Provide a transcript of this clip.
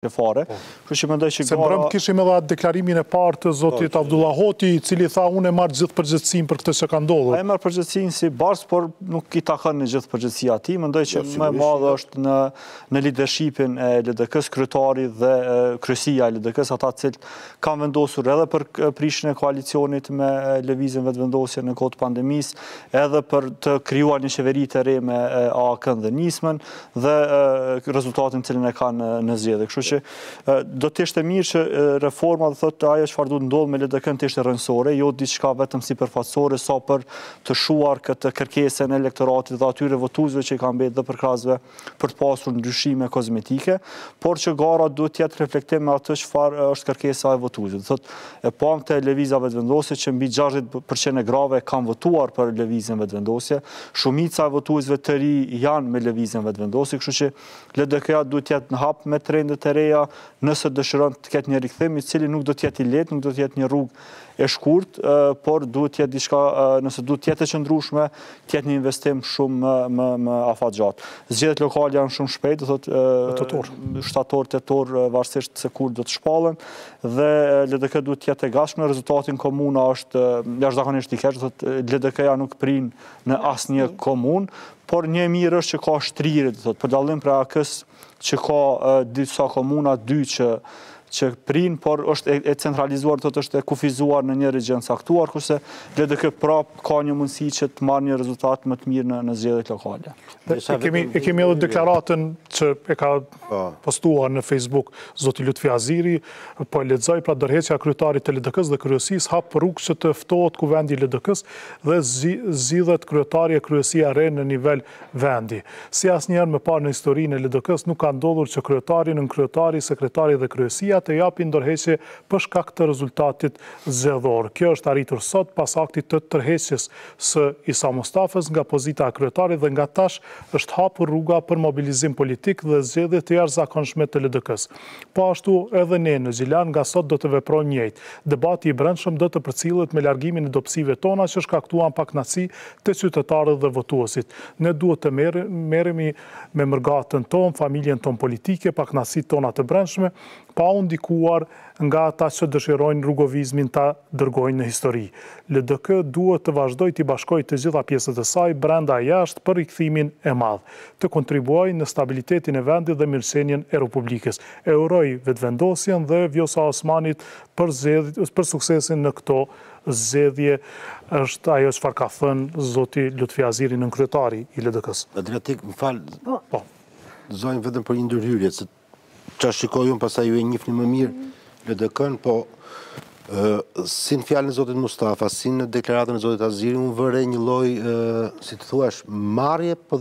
e fare. Po. Se mërëm kishim edhe atë deklarimin e partë të po, zotit Avdullah Hoti, cili tha unë e marë gjithë përgjëtsin për këtë që ka ndodhë. E marë përgjëtsin si barës, por nuk i ta në gjithë përgjëtsia ti, jo, më ndoj që me madhë është në leadershipin e LDK-s krytari dhe kryesia e LDK-s, ata cilë kam vendosur edhe për prishën e koalicionit me levizin vetë vendosje në kod pandemis, edhe për të kryua një qeverit të re me AK-n dhe nismën, dhe rezultatin cilën e ka në zjedhe. Kështë që do të ishte mirë që reforma dhe thotë ajo çfarë do të ndodhë me LDK të ishte rënësore, jo diçka vetëm si përfatsore, sa për të shuar këtë kërkesën e elektoratit dhe atyre votuesve që i kanë bërë dhe përkrazve për të pasur ndryshime kozmetike, por që gara duhet të jetë reflektim me atë çfarë është kërkesa e votuesit. Thotë e pamë po të levizave të vendosjes që mbi 60% e grave kanë votuar për lëvizjen vetvendosje. Shumica e votuesve të ri janë me lëvizjen vetvendosje, kështu që LDK-ja duhet të jetë në hap me e reja nëse dëshiron të ketë një rikëthim, i cili nuk do tjetë i letë, nuk do tjetë një rrugë e shkurt, por duhet tjetë diçka, nëse duhet tjetë e qëndrushme, tjetë një investim shumë më, më afat gjatë. Zgjedet lokal janë shumë shpejt, dhe të torë, shtator, të torë, varsisht se kur do të shpallën, dhe LDK duhet tjetë e gashme, rezultatin komuna është, jashtë dakonisht i keshë, dhe LDK-ja nuk prinë në asë një mhm. komunë, por një mirë është që ka shtrirë, dhe të përdalim për akës që ka disa komunat dy që që prinë, por është e centralizuar, të të është e kufizuar në një regjën saktuar, kurse dhe dhe këtë prap ka një mundësi që të marë një rezultat më të mirë në në të lokale. E kemi edhe deklaratën që e ka po. postuar në Facebook Zoti Lutfi Aziri, po e ledzaj pra dërheqja kryetarit të LDK-s dhe kryesis, hap për rukë që të ftohet ku vendi LDK-s dhe zidhet kryetari e kryesia re në nivel vendi. Si as njerë me parë në historinë e LDK-s nuk ka ndodhur që kryetari në kryetari, sekretari dhe kryesia të japin dërheqje përshka këtë rezultatit zedhor. Kjo është arritur sot pas aktit të tërheqjes së Isa Mustafës nga pozita kryetari dhe nga tash është rruga për mobilizim politik politikë dhe zxedhe të jarë zakonshme të lëdëkës. Po ashtu edhe ne në Gjilan nga sot do të veprojmë njëjtë. Debati i brendshëm do të përcilët me largimin e dopsive tona që shkaktuan pak të qytetarët dhe votuosit. Ne duhet të merimi me mërgatën tonë, familjen tonë politike, pak tona të brendshme, pa undikuar nga ta që dëshirojnë rrugovizmin ta dërgojnë në histori. LDK duhet të vazhdoj të i bashkoj të gjitha pjesët e saj, brenda jashtë për i e madhë, të kontribuaj në stabilitet stabilitetin e vendit dhe mirësenjen e Republikës. E uroj vetëvendosjen dhe Vjosa Osmanit për, për suksesin në këto zedhje është ajo që farë ka thënë Zoti Lutfi Aziri në nënkryetari i LDK-s. Adriatik, më falë, po. po. zojnë vetëm për një ndërhyrje, se që shikoj unë pasaj ju e njëfni më mirë LDK-n, po si në fjalën e Zotit Mustafa, si në deklaratën e Zotit Aziri, unë vërej një lloj, si të thuash, marrje po